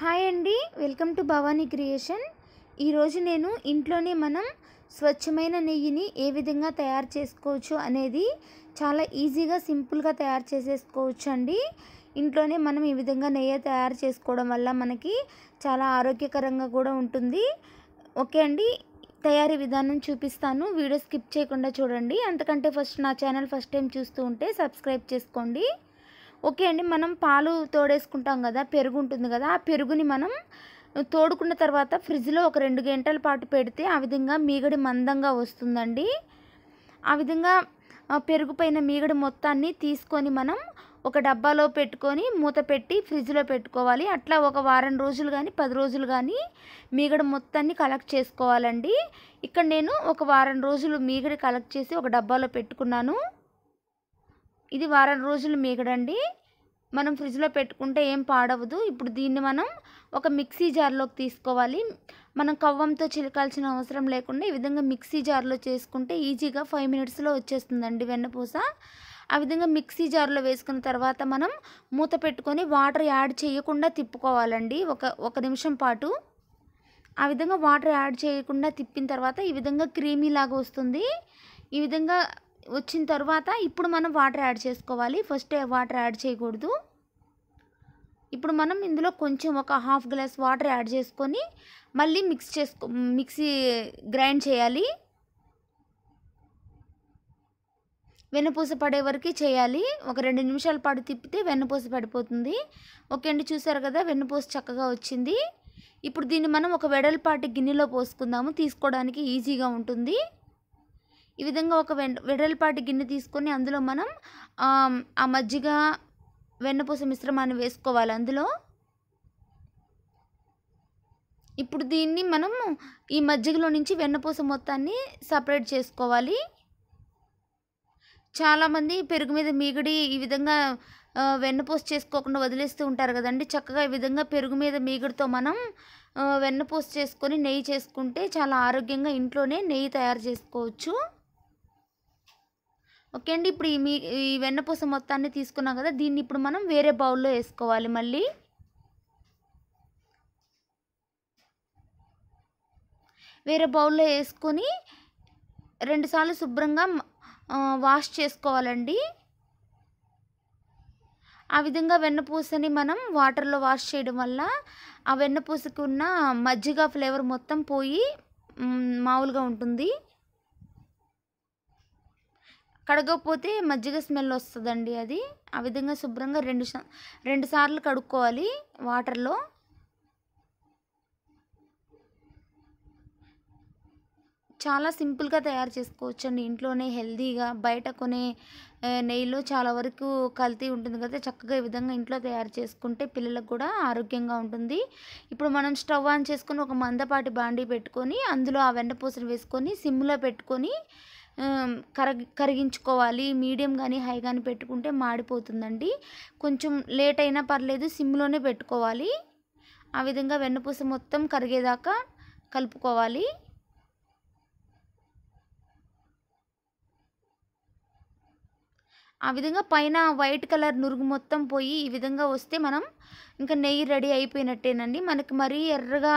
hi అండి welcome to Bhavani creation ఈరోజు నేను ఇంట్లోనే మనం స్వచ్ఛమైన నెయ్యిని ఏ విధంగా తయారు చేసుకోవచ్చు అనేది చాలా ఈజీగా సింపుల్గా తయారు చేసేసుకోవచ్చు అండి ఇంట్లోనే మనం ఈ విధంగా నెయ్యి తయారు చేసుకోవడం వల్ల మనకి చాలా ఆరోగ్యకరంగా కూడా ఉంటుంది ఓకే అండి తయారీ విధానం చూపిస్తాను వీడియో స్కిప్ చేయకుండా చూడండి అంతకంటే ఫస్ట్ నా ఛానల్ ఫస్ట్ టైం చూస్తూ ఉంటే సబ్స్క్రైబ్ చేసుకోండి ఓకే అండి మనం పాలు తోడేసుకుంటాం కదా పెరుగు ఉంటుంది కదా ఆ పెరుగుని మనం తోడుకున్న తర్వాత ఫ్రిడ్జ్లో ఒక రెండు గంటల పాటు పెడితే ఆ విధంగా మీగడి మందంగా వస్తుందండి ఆ విధంగా పెరుగు పైన మీగడి మొత్తాన్ని తీసుకొని మనం ఒక డబ్బాలో పెట్టుకొని మూత పెట్టి ఫ్రిడ్జ్లో పెట్టుకోవాలి అట్లా ఒక వారం రోజులు కానీ పది రోజులు కానీ మీగడ మొత్తాన్ని కలెక్ట్ చేసుకోవాలండి ఇక్కడ నేను ఒక వారం రోజులు మీగడ కలెక్ట్ చేసి ఒక డబ్బాలో పెట్టుకున్నాను ఇది వారం రోజులు మిగడండి మనం ఫ్రిడ్జ్లో పెట్టుకుంటే ఏం పాడవదు ఇప్పుడు దీన్ని మనం ఒక మిక్సీ జార్లోకి తీసుకోవాలి మనం కవ్వంతో చిలకాల్సిన అవసరం లేకుండా ఈ విధంగా మిక్సీ జార్లో చేసుకుంటే ఈజీగా ఫైవ్ మినిట్స్లో వచ్చేస్తుందండి వెన్నపూస ఆ విధంగా మిక్సీ జార్లో వేసుకున్న తర్వాత మనం మూత పెట్టుకొని వాటర్ యాడ్ చేయకుండా తిప్పుకోవాలండి ఒక ఒక నిమిషం పాటు ఆ విధంగా వాటర్ యాడ్ చేయకుండా తిప్పిన తర్వాత ఈ విధంగా క్రీమీ లాగా వస్తుంది ఈ విధంగా వచ్చిన తర్వాత ఇప్పుడు మనం వాటర్ యాడ్ చేసుకోవాలి ఫస్ట్ వాటర్ యాడ్ చేయకూడదు ఇప్పుడు మనం ఇందులో కొంచెం ఒక హాఫ్ గ్లాస్ వాటర్ యాడ్ చేసుకొని మళ్ళీ మిక్స్ చేసుకో మిక్సీ గ్రైండ్ చేయాలి వెన్నపూస పడే వరకు చేయాలి ఒక రెండు నిమిషాల పాటు తిప్పితే వెన్నపూస పడిపోతుంది ఓకే అండి చూసారు కదా వెన్నపూస చక్కగా వచ్చింది ఇప్పుడు దీన్ని మనం ఒక వెడల్పాటి గిన్నెలో పోసుకుందాము తీసుకోవడానికి ఈజీగా ఉంటుంది ఈ విధంగా ఒక వెడల్పాటి గిన్నె తీసుకొని అందులో మనం ఆ మజ్జిగ వెన్నపూస మిశ్రమాన్ని వేసుకోవాలి అందులో ఇప్పుడు దీన్ని మనం ఈ మజ్జిగలో నుంచి వెన్నపూస మొత్తాన్ని సపరేట్ చేసుకోవాలి చాలామంది పెరుగు మీద మీగడి ఈ విధంగా వెన్నపూస చేసుకోకుండా వదిలేస్తూ ఉంటారు కదండి చక్కగా ఈ విధంగా పెరుగు మీద మీగడితో మనం వెన్నపూస చేసుకొని నెయ్యి చేసుకుంటే చాలా ఆరోగ్యంగా ఇంట్లోనే నెయ్యి తయారు చేసుకోవచ్చు ఓకే అండి ఇప్పుడు ఈ ఈ వెన్నపూస మొత్తాన్ని తీసుకున్నాం కదా దీన్ని ఇప్పుడు మనం వేరే బౌల్లో వేసుకోవాలి మళ్ళీ వేరే బౌల్లో వేసుకొని రెండుసార్లు శుభ్రంగా వాష్ చేసుకోవాలండి ఆ విధంగా వెన్నపూసని మనం వాటర్లో వాష్ చేయడం వల్ల ఆ వెన్నపూసకున్న ఉన్న మజ్జిగ ఫ్లేవర్ మొత్తం పోయి మామూలుగా ఉంటుంది కడగకపోతే మజ్జిగ స్మెల్ వస్తుందండి అది ఆ విధంగా శుభ్రంగా రెండు రెండు సార్లు కడుక్కోవాలి వాటర్లో చాలా సింపుల్గా తయారు చేసుకోవచ్చు అండి ఇంట్లోనే హెల్తీగా బయట కొనే నెయ్యిలో చాలా వరకు కల్తీ ఉంటుంది కదా చక్కగా ఈ విధంగా ఇంట్లో తయారు చేసుకుంటే పిల్లలకు కూడా ఆరోగ్యంగా ఉంటుంది ఇప్పుడు మనం స్టవ్ ఆన్ చేసుకొని ఒక మందపాటి బాండీ పెట్టుకొని అందులో ఆ వెన్నపూసను వేసుకొని సిమ్లో పెట్టుకొని కరగి కరిగించుకోవాలి మీడియం కానీ హై కానీ పెట్టుకుంటే మాడిపోతుందండి కొంచెం లేట్ అయినా పర్లేదు సిమ్లోనే పెట్టుకోవాలి ఆ విధంగా వెన్నపూస మొత్తం కరిగేదాకా కలుపుకోవాలి ఆ విధంగా పైన వైట్ కలర్ నురుగు మొత్తం పోయి ఈ విధంగా వస్తే మనం ఇంకా నెయ్యి రెడీ అయిపోయినట్టేనండి మనకి మరీ ఎర్రగా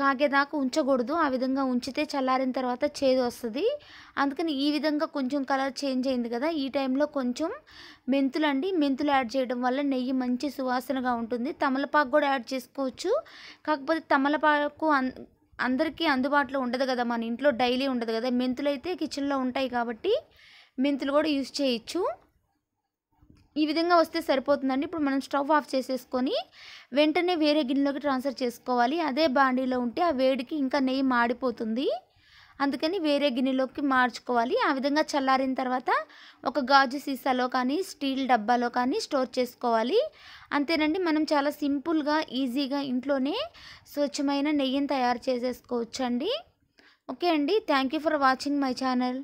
కాగేదాకా ఉంచకూడదు ఆ విధంగా ఉంచితే చల్లారిన తర్వాత చేదు వస్తుంది అందుకని ఈ విధంగా కొంచెం కలర్ చేంజ్ అయింది కదా ఈ టైంలో కొంచెం మెంతులు అండి మెంతులు యాడ్ చేయడం వల్ల నెయ్యి మంచి సువాసనగా ఉంటుంది తమలపాకు కూడా యాడ్ చేసుకోవచ్చు కాకపోతే తమలపాకు అందరికీ అందుబాటులో ఉండదు కదా మన ఇంట్లో డైలీ ఉండదు కదా మెంతులు అయితే కిచెన్లో ఉంటాయి కాబట్టి మెంతులు కూడా యూజ్ చేయొచ్చు ఈ విధంగా వస్తే సరిపోతుందండి ఇప్పుడు మనం స్టవ్ ఆఫ్ చేసేసుకొని వెంటనే వేరే గిన్నెలోకి ట్రాన్స్ఫర్ చేసుకోవాలి అదే బాండీలో ఉంటే ఆ వేడికి ఇంకా నెయ్యి మాడిపోతుంది అందుకని వేరే గిన్నెలోకి మార్చుకోవాలి ఆ విధంగా చల్లారిన తర్వాత ఒక గాజు సీసాలో కానీ స్టీల్ డబ్బాలో కానీ స్టోర్ చేసుకోవాలి అంతేనండి మనం చాలా సింపుల్గా ఈజీగా ఇంట్లోనే స్వచ్ఛమైన నెయ్యిని తయారు చేసేసుకోవచ్చండి ఓకే అండి thank you for watching my channel